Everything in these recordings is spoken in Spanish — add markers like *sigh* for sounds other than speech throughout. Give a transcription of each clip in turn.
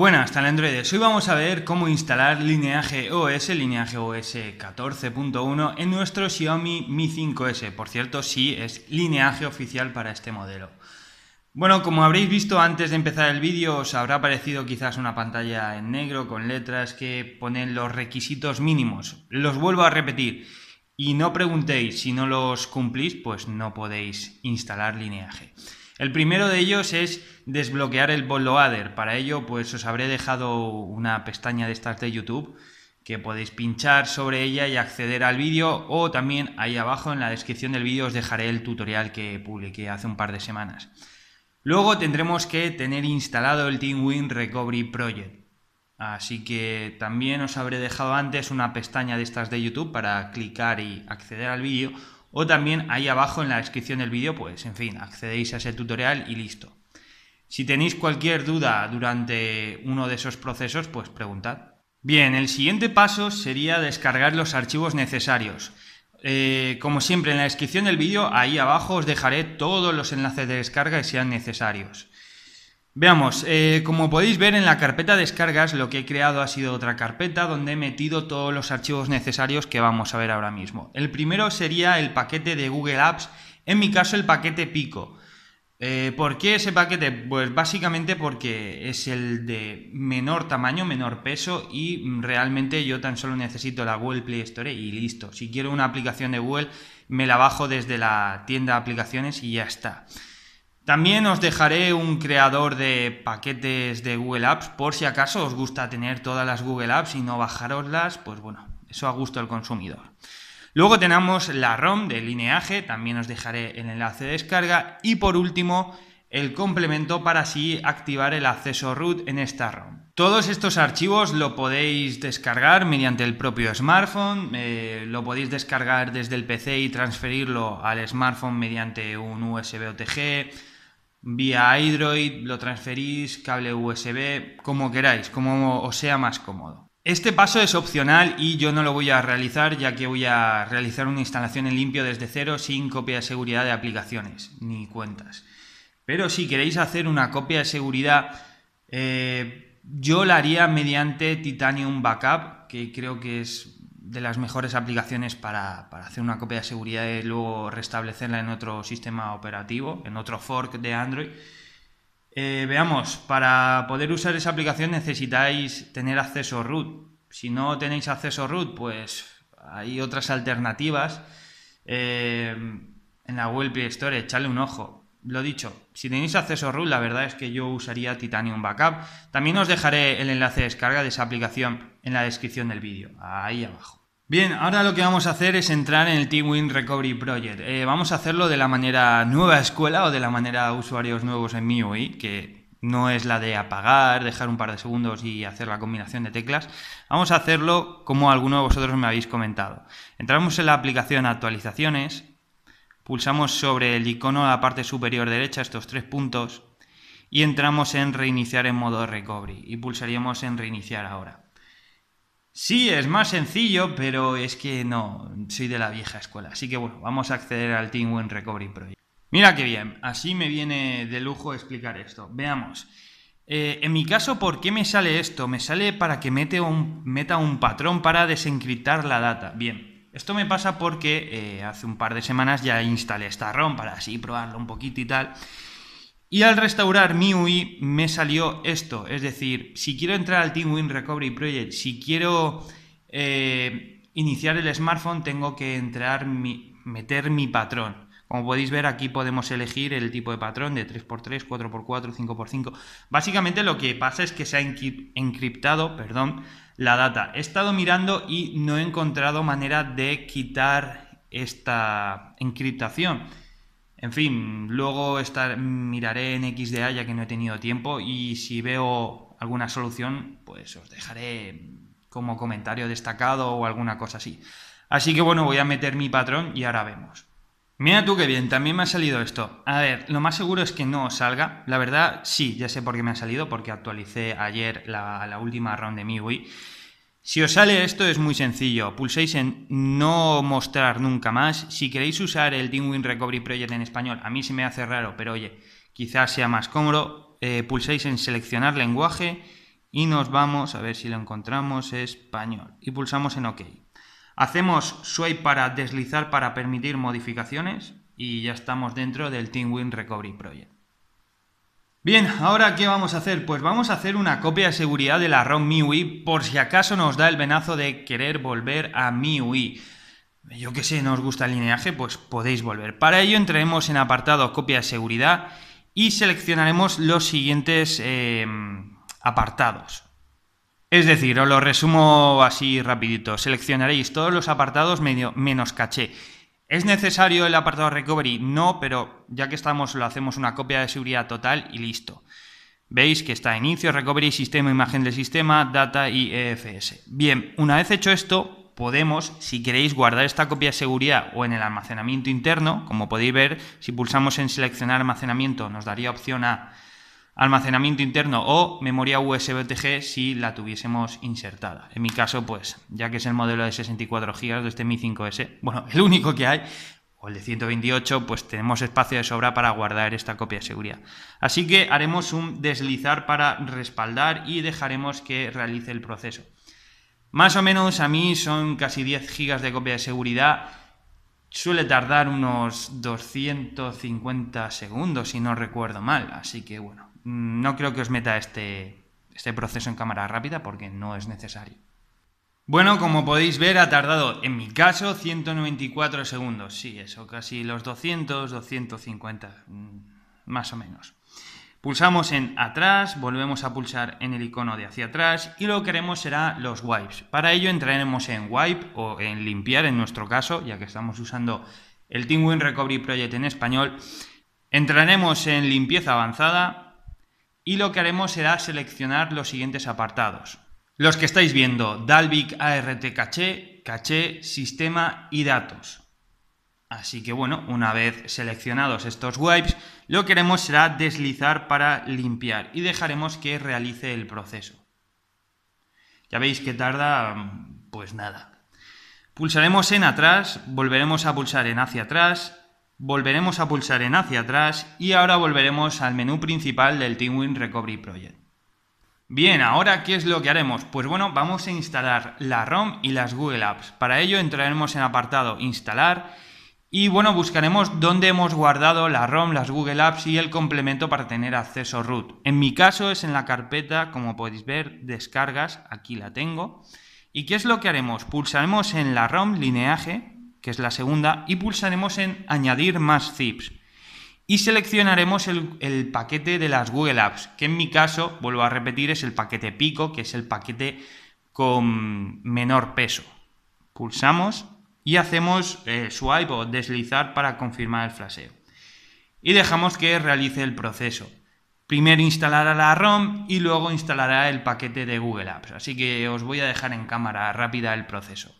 Buenas, tal Android. Hoy vamos a ver cómo instalar Lineage OS, Lineage OS 14.1 en nuestro Xiaomi Mi 5S. Por cierto, sí es lineaje oficial para este modelo. Bueno, como habréis visto antes de empezar el vídeo, os habrá aparecido quizás una pantalla en negro con letras que ponen los requisitos mínimos. Los vuelvo a repetir. Y no preguntéis, si no los cumplís, pues no podéis instalar Lineage. El primero de ellos es desbloquear el bootloader. Para ello, pues os habré dejado una pestaña de estas de YouTube que podéis pinchar sobre ella y acceder al vídeo o también ahí abajo en la descripción del vídeo os dejaré el tutorial que publiqué hace un par de semanas. Luego tendremos que tener instalado el TeamWin Recovery Project. Así que también os habré dejado antes una pestaña de estas de YouTube para clicar y acceder al vídeo o también ahí abajo en la descripción del vídeo, pues en fin, accedéis a ese tutorial y listo. Si tenéis cualquier duda durante uno de esos procesos, pues preguntad. Bien, el siguiente paso sería descargar los archivos necesarios. Eh, como siempre, en la descripción del vídeo, ahí abajo os dejaré todos los enlaces de descarga que sean necesarios. Veamos, eh, como podéis ver en la carpeta descargas, lo que he creado ha sido otra carpeta donde he metido todos los archivos necesarios que vamos a ver ahora mismo. El primero sería el paquete de Google Apps, en mi caso el paquete Pico. Eh, ¿Por qué ese paquete? Pues básicamente porque es el de menor tamaño, menor peso y realmente yo tan solo necesito la Google Play Store y listo. Si quiero una aplicación de Google me la bajo desde la tienda de aplicaciones y ya está. También os dejaré un creador de paquetes de Google Apps por si acaso os gusta tener todas las Google Apps y no bajaroslas, pues bueno, eso a gusto del consumidor. Luego tenemos la ROM de lineaje, también os dejaré el enlace de descarga y por último el complemento para así activar el acceso root en esta ROM. Todos estos archivos lo podéis descargar mediante el propio smartphone, eh, lo podéis descargar desde el PC y transferirlo al smartphone mediante un USB OTG, vía Android, lo transferís, cable USB, como queráis, como os sea más cómodo. Este paso es opcional y yo no lo voy a realizar ya que voy a realizar una instalación en limpio desde cero sin copia de seguridad de aplicaciones ni cuentas. Pero si queréis hacer una copia de seguridad, eh, yo la haría mediante Titanium Backup, que creo que es de las mejores aplicaciones para, hacer una copia de seguridad y luego restablecerla en otro sistema operativo, en otro fork de Android. Eh, veamos, para poder usar esa aplicación necesitáis tener acceso root. Si no tenéis acceso root, pues hay otras alternativas. Eh, en la Google Play Store, echadle un ojo. Lo dicho, si tenéis acceso root, la verdad es que yo usaría Titanium Backup. También os dejaré el enlace de descarga de esa aplicación en la descripción del vídeo, ahí abajo. Bien, ahora lo que vamos a hacer es entrar en el T-Win Recovery Project. Eh, vamos a hacerlo de la manera nueva escuela o de la manera usuarios nuevos en MIUI, que no es la de apagar, dejar un par de segundos y hacer la combinación de teclas. Vamos a hacerlo como alguno de vosotros me habéis comentado. Entramos en la aplicación Actualizaciones, pulsamos sobre el icono a la parte superior derecha, estos tres puntos, y entramos en reiniciar en modo recovery y pulsaríamos en reiniciar ahora. Sí, es más sencillo, pero es que no, soy de la vieja escuela. Así que bueno, vamos a acceder al TeamWin Recovery Project. Mira qué bien, así me viene de lujo explicar esto. Veamos. Eh, en mi caso, ¿por qué me sale esto? Me sale para que mete un, meta un patrón para desencriptar la data. Bien, esto me pasa porque eh, hace un par de semanas ya instalé esta ROM para así probarlo un poquito y tal. Y al restaurar mi UI me salió esto, es decir, si quiero entrar al Win Recovery Project, si quiero eh, iniciar el smartphone, tengo que entrar meter mi patrón. Como podéis ver, aquí podemos elegir el tipo de patrón de 3x3, 4x4, 5x5. Básicamente lo que pasa es que se ha encriptado perdón, la data. He estado mirando y no he encontrado manera de quitar esta encriptación. En fin, luego miraré en XDA ya que no he tenido tiempo y si veo alguna solución, pues os dejaré como comentario destacado o alguna cosa así. Así que bueno, voy a meter mi patrón y ahora vemos. Mira tú qué bien, también me ha salido esto. A ver, lo más seguro es que no os salga. La verdad, sí, ya sé por qué me ha salido, porque actualicé ayer la, última round de MIUI. Si os sale esto es muy sencillo, pulséis en no mostrar nunca más. Si queréis usar el Dingwin Recovery Project en español, a mí se me hace raro, pero oye, quizás sea más cómodo. Eh, pulséis en seleccionar lenguaje y nos vamos a ver si lo encontramos español. Y pulsamos en OK. Hacemos swipe para deslizar para permitir modificaciones y ya estamos dentro del TeamWin Recovery Project. Bien, ahora ¿qué vamos a hacer? Pues vamos a hacer una copia de seguridad de la ROM MIUI por si acaso nos da el venazo de querer volver a MIUI. Yo que sé, no os gusta el lineaje, pues podéis volver. Para ello entraremos en apartado copia de seguridad y seleccionaremos los siguientes eh, apartados. Es decir, os lo resumo así rapidito. Seleccionaréis todos los apartados medio, menos caché. ¿Es necesario el apartado recovery? No, pero ya que estamos lo hacemos una copia de seguridad total y listo. Veis que está inicio, recovery, sistema, imagen del sistema, data y EFS. Bien, una vez hecho esto, podemos, si queréis, guardar esta copia de seguridad o en el almacenamiento interno. Como podéis ver, si pulsamos en seleccionar almacenamiento, nos daría opción a almacenamiento interno o memoria USB TG si la tuviésemos insertada. En mi caso, pues ya que es el modelo de 64 GB de este Mi 5S, bueno, el único que hay, o el de 128, pues tenemos espacio de sobra para guardar esta copia de seguridad. Así que haremos un deslizar para respaldar y dejaremos que realice el proceso. Más o menos a mí son casi 10 GB de copia de seguridad. Suele tardar unos 250 segundos si no recuerdo mal, así que bueno, Mm, no creo que os meta este, este, proceso en cámara rápida porque no es necesario. Bueno, como podéis ver, ha tardado, en mi caso, 194 segundos. Sí, eso, casi los 200, 250, mm, más o menos. Pulsamos en atrás, volvemos a pulsar en el icono de hacia atrás y lo que queremos será los wipes. Para ello entraremos en wipe o en limpiar en nuestro caso, ya que estamos usando el Teamwin Recovery Project en español. Entraremos en limpieza avanzada, y lo que haremos será seleccionar los siguientes apartados. Los que estáis viendo, Dalvik ART Caché, Caché, Sistema y Datos. Así que bueno, una vez seleccionados estos wipes, lo que haremos será deslizar para limpiar y dejaremos que realice el proceso. Ya veis que tarda pues nada. Pulsaremos en atrás, volveremos a pulsar en hacia atrás Volveremos a pulsar en hacia atrás y ahora volveremos al menú principal del Teamwin Recovery Project. Bien, ahora ¿qué es lo que haremos? Pues bueno, vamos a instalar la ROM y las Google Apps. Para ello entraremos en apartado Instalar y bueno, buscaremos dónde hemos guardado la ROM, las Google Apps y el complemento para tener acceso root. En mi caso es en la carpeta, como podéis ver, descargas, aquí la tengo. ¿Y qué es lo que haremos? Pulsaremos en la ROM lineaje que es la segunda, y pulsaremos en Añadir más zips. Y seleccionaremos el, paquete de las Google Apps, que en mi caso, vuelvo a repetir, es el paquete pico, que es el paquete con menor peso. Pulsamos y hacemos eh, swipe o deslizar para confirmar el flaseo. Y dejamos que realice el proceso. Primero instalará la ROM y luego instalará el paquete de Google Apps. Así que os voy a dejar en cámara rápida el proceso.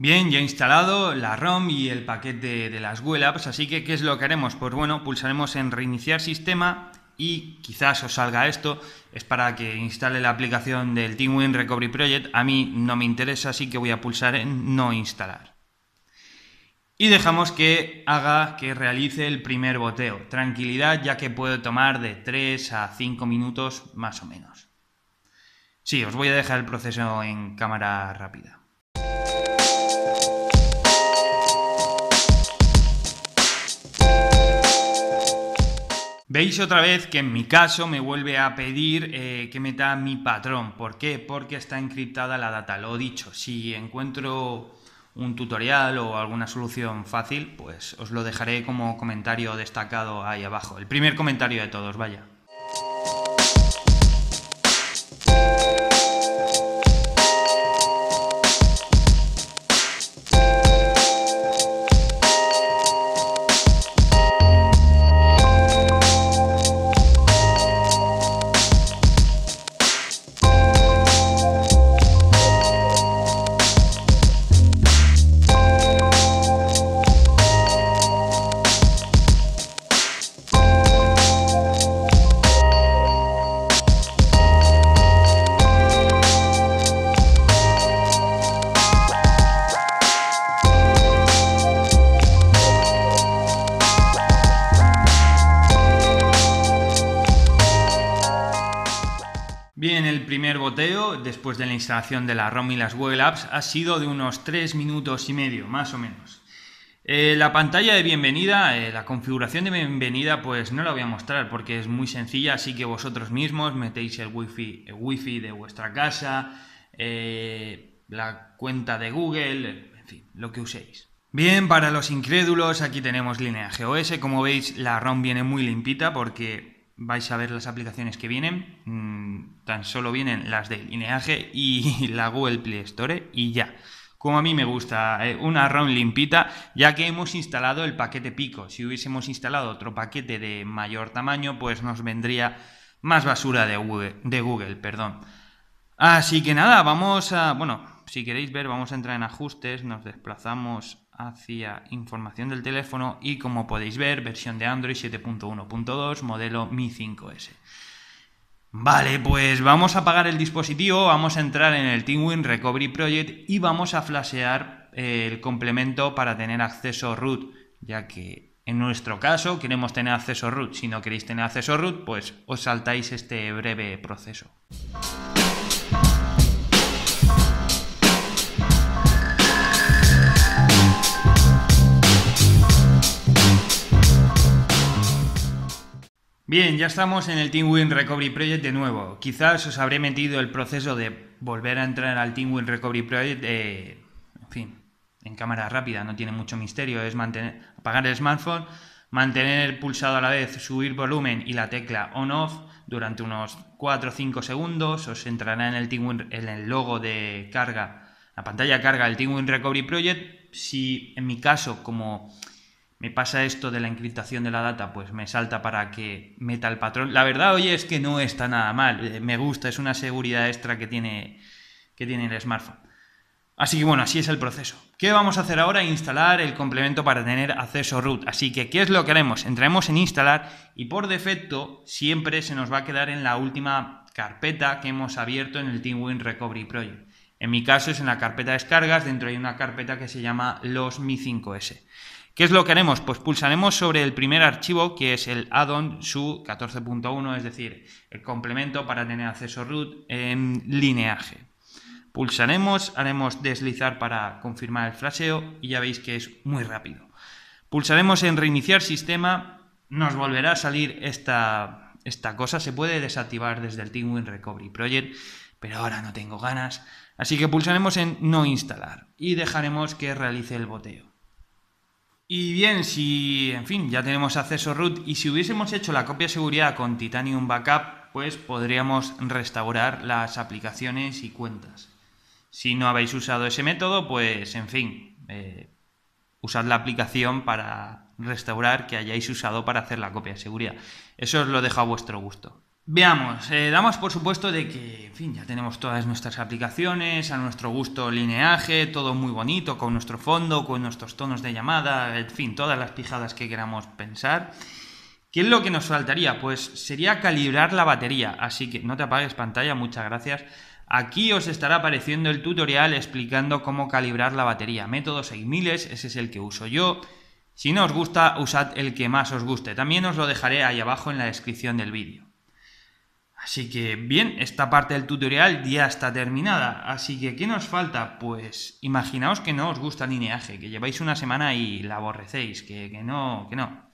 Bien, ya he instalado la ROM y el paquete de las Apps, así que ¿qué es lo que haremos? Pues bueno, pulsaremos en reiniciar sistema y quizás os salga esto, es para que instale la aplicación del TeamWin Recovery Project, a mí no me interesa, así que voy a pulsar en no instalar. Y dejamos que haga que realice el primer boteo, tranquilidad ya que puede tomar de 3 a 5 minutos más o menos. Sí, os voy a dejar el proceso en cámara rápida. Veis otra vez que en mi caso me vuelve a pedir eh, que meta mi patrón. ¿Por qué? Porque está encriptada la data. Lo dicho, si encuentro un tutorial o alguna solución fácil, pues os lo dejaré como comentario destacado ahí abajo. El primer comentario de todos, vaya. de la instalación de la ROM y las google apps ha sido de unos 3 minutos y medio, más o menos. Eh, la pantalla de bienvenida, eh, la configuración de bienvenida, pues no la voy a mostrar porque es muy sencilla, así que vosotros mismos metéis el wifi, wifi de vuestra casa, eh, la cuenta de Google, en fin, lo que uséis. Bien, para los incrédulos, aquí tenemos línea GOS. Como veis, la ROM viene muy limpita porque vais a ver las aplicaciones que vienen. Mm, tan solo vienen las de Lineaje y *laughs* la Google Play Store y ya. Como a mí me gusta, eh, una ROM limpita, ya que hemos instalado el paquete pico. Si hubiésemos instalado otro paquete de mayor tamaño, pues nos vendría más basura de Google, de Google perdón. Así que nada, vamos a... Bueno, si queréis ver, vamos a entrar en ajustes, nos desplazamos hacia información del teléfono y como podéis ver, versión de Android 7.1.2, modelo Mi 5S. Vale, pues vamos a apagar el dispositivo, vamos a entrar en el TeamWin Recovery Project y vamos a flashear eh, el complemento para tener acceso root, ya que en nuestro caso queremos tener acceso root. Si no queréis tener acceso root, pues os saltáis este breve proceso. Bien, ya estamos en el TeamWin Recovery Project de nuevo. Quizás os habré metido el proceso de volver a entrar al Win Recovery Project, eh, en fin, en cámara rápida, no tiene mucho misterio, es mantener, apagar el smartphone, mantener pulsado a la vez subir volumen y la tecla on-off durante unos 4 o 5 segundos, os entrará en el, en el logo de carga, la pantalla carga del Win Recovery Project, si en mi caso como me pasa esto de la encriptación de la data, pues me salta para que meta el patrón. La verdad, oye, es que no está nada mal. Eh, me gusta, es una seguridad extra que tiene, que tiene el smartphone. Así que bueno, así es el proceso. ¿Qué vamos a hacer ahora? Instalar el complemento para tener acceso root. Así que, ¿qué es lo que haremos? Entraremos en instalar y por defecto siempre se nos va a quedar en la última carpeta que hemos abierto en el Teamwin Recovery Project. En mi caso es en la carpeta descargas, dentro hay una carpeta que se llama los Mi 5S. ¿Qué es lo que haremos? Pues pulsaremos sobre el primer archivo, que es el addon su 14.1, es decir, el complemento para tener acceso root en lineaje. Pulsaremos, haremos deslizar para confirmar el fraseo, y ya veis que es muy rápido. Pulsaremos en reiniciar sistema, nos volverá a salir esta, esta cosa, se puede desactivar desde el Teamwin Recovery Project, pero ahora no tengo ganas, así que pulsaremos en no instalar y dejaremos que realice el boteo. Y bien, si, en fin, ya tenemos acceso root y si hubiésemos hecho la copia de seguridad con Titanium Backup, pues podríamos restaurar las aplicaciones y cuentas. Si no habéis usado ese método, pues, en fin, eh, usad la aplicación para restaurar que hayáis usado para hacer la copia de seguridad. Eso os lo dejo a vuestro gusto. Veamos, eh, damos por supuesto de que, en fin, ya tenemos todas nuestras aplicaciones, a nuestro gusto lineaje, todo muy bonito, con nuestro fondo, con nuestros tonos de llamada, en fin, todas las pijadas que queramos pensar. ¿Qué es lo que nos faltaría? Pues sería calibrar la batería, así que no te apagues pantalla, muchas gracias. Aquí os estará apareciendo el tutorial explicando cómo calibrar la batería. Método 6000, ese es el que uso yo. Si no os gusta, usad el que más os guste. También os lo dejaré ahí abajo en la descripción del vídeo. Así que bien, esta parte del tutorial ya está terminada. Así que, ¿qué nos falta? Pues imaginaos que no os gusta el lineaje, que lleváis una semana y la aborrecéis, que, no, que no.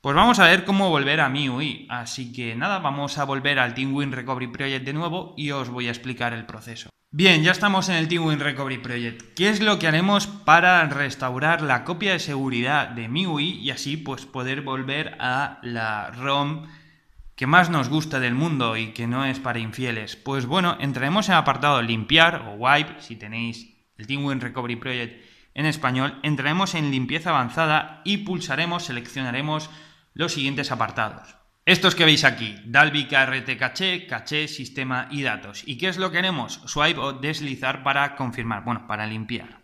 Pues vamos a ver cómo volver a MIUI. Así que nada, vamos a volver al TeamWin Recovery Project de nuevo y os voy a explicar el proceso. Bien, ya estamos en el TeamWin Recovery Project. ¿Qué es lo que haremos para restaurar la copia de seguridad de MIUI y así pues poder volver a la ROM que más nos gusta del mundo y que no es para infieles? Pues bueno, entraremos en el apartado limpiar o wipe, si tenéis el Teamwin Recovery Project en español, entraremos en limpieza avanzada y pulsaremos, seleccionaremos los siguientes apartados. Estos que veis aquí, Dalvik, KRT caché, caché, sistema y datos. ¿Y qué es lo que haremos? Swipe o deslizar para confirmar, bueno, para limpiar.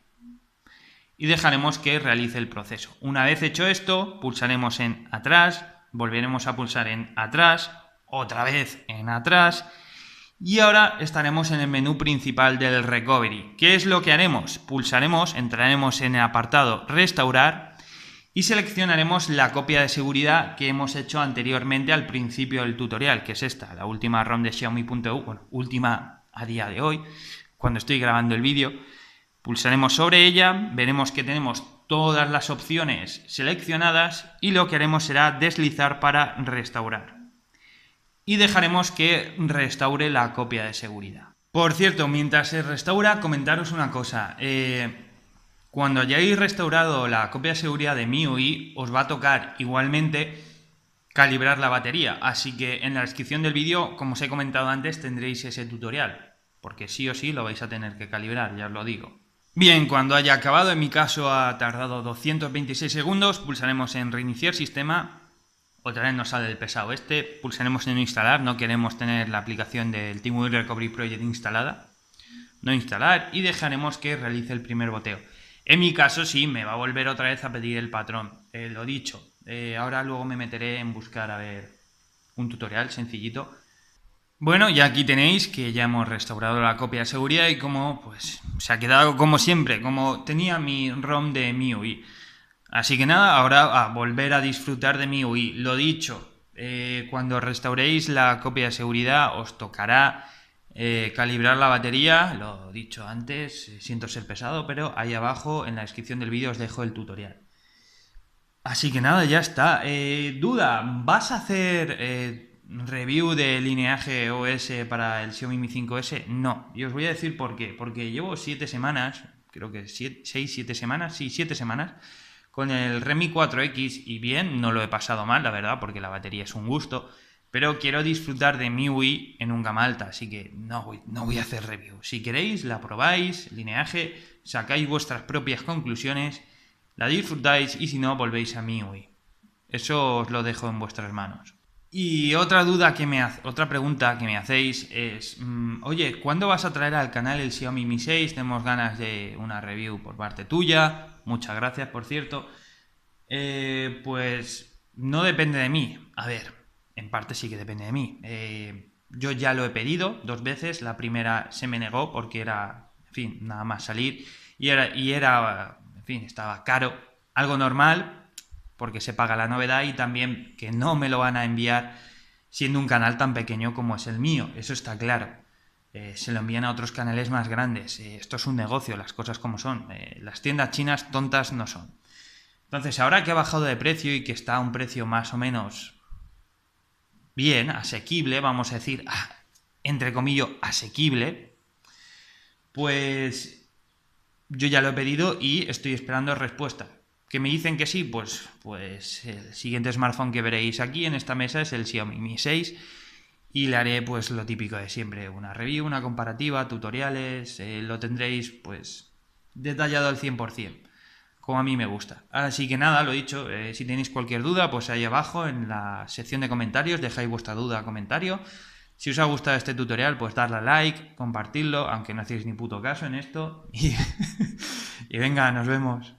Y dejaremos que realice el proceso. Una vez hecho esto, pulsaremos en atrás, volveremos a pulsar en atrás, otra vez en atrás y ahora estaremos en el menú principal del Recovery. ¿Qué es lo que haremos? Pulsaremos, entraremos en el apartado Restaurar y seleccionaremos la copia de seguridad que hemos hecho anteriormente al principio del tutorial, que es esta, la última ROM de Xiaomi.eu, bueno, última a día de hoy, cuando estoy grabando el vídeo. Pulsaremos sobre ella, veremos que tenemos todas las opciones seleccionadas y lo que haremos será deslizar para restaurar. Y dejaremos que restaure la copia de seguridad. Por cierto, mientras se restaura, comentaros una cosa. Eh, cuando hayáis restaurado la copia de seguridad de MIUI, os va a tocar igualmente calibrar la batería. Así que en la descripción del vídeo, como os he comentado antes, tendréis ese tutorial. Porque sí o sí lo vais a tener que calibrar, ya os lo digo. Bien, cuando haya acabado, en mi caso ha tardado 226 segundos, pulsaremos en reiniciar sistema, otra vez nos sale el pesado este, pulsaremos en instalar, no queremos tener la aplicación del TeamWeb Recovery Project instalada, no instalar y dejaremos que realice el primer boteo. En mi caso sí, me va a volver otra vez a pedir el patrón, eh, lo dicho, eh, ahora luego me meteré en buscar a ver un tutorial sencillito bueno, ya aquí tenéis que ya hemos restaurado la copia de seguridad y como pues se ha quedado como siempre, como tenía mi ROM de MIUI. Así que nada, ahora a volver a disfrutar de MIUI. Lo dicho, eh, cuando restauréis la copia de seguridad os tocará eh, calibrar la batería, lo dicho antes, eh, siento ser pesado, pero ahí abajo en la descripción del vídeo os dejo el tutorial. Así que nada, ya está. duda, ¿vas a hacer review de lineaje OS para el Xiaomi Mi 5S? No. Y os voy a decir por qué. Porque llevo 7 semanas, creo que 6, 7 semanas, sí, 7 semanas, con el Remi 4X y bien, no lo he pasado mal, la verdad, porque la batería es un gusto. Pero quiero disfrutar de MIUI en un gama alta, así que no voy, no voy a hacer review. Si queréis, la probáis, lineaje, sacáis vuestras propias conclusiones, la disfrutáis y si no, volvéis a MIUI. Eso os lo dejo en vuestras manos. Y otra duda que me hace, otra pregunta que me hacéis es, mm, oye, ¿cuándo vas a traer al canal el Xiaomi Mi 6? Tenemos ganas de una review por parte tuya. Muchas gracias, por cierto. Eh, pues no depende de mí. A ver, en parte sí que depende de mí. Eh, yo ya lo he pedido dos veces. La primera se me negó porque era, en fin, nada más salir. Y era, y era en fin, estaba caro. Algo normal, porque se paga la novedad y también que no me lo van a enviar siendo un canal tan pequeño como es el mío, eso está claro. Eh, se lo envían a otros canales más grandes. Eh, esto es un negocio, las cosas como son. Eh, las tiendas chinas tontas no son. Entonces, ahora que ha bajado de precio y que está a un precio más o menos bien, asequible, vamos a decir, ah, entre comillas, asequible, pues yo ya lo he pedido y estoy esperando respuesta que me dicen que sí, pues, pues el siguiente smartphone que veréis aquí en esta mesa es el Xiaomi Mi 6 y le haré pues lo típico de siempre, una review, una comparativa, tutoriales, eh, lo tendréis pues detallado al 100%, como a mí me gusta. Así que nada, lo dicho, eh, si tenéis cualquier duda, pues ahí abajo en la sección de comentarios dejáis vuestra duda comentario. Si os ha gustado este tutorial, pues darle a like, compartirlo, aunque no hacéis ni puto caso en esto. y, *laughs* y venga, nos vemos.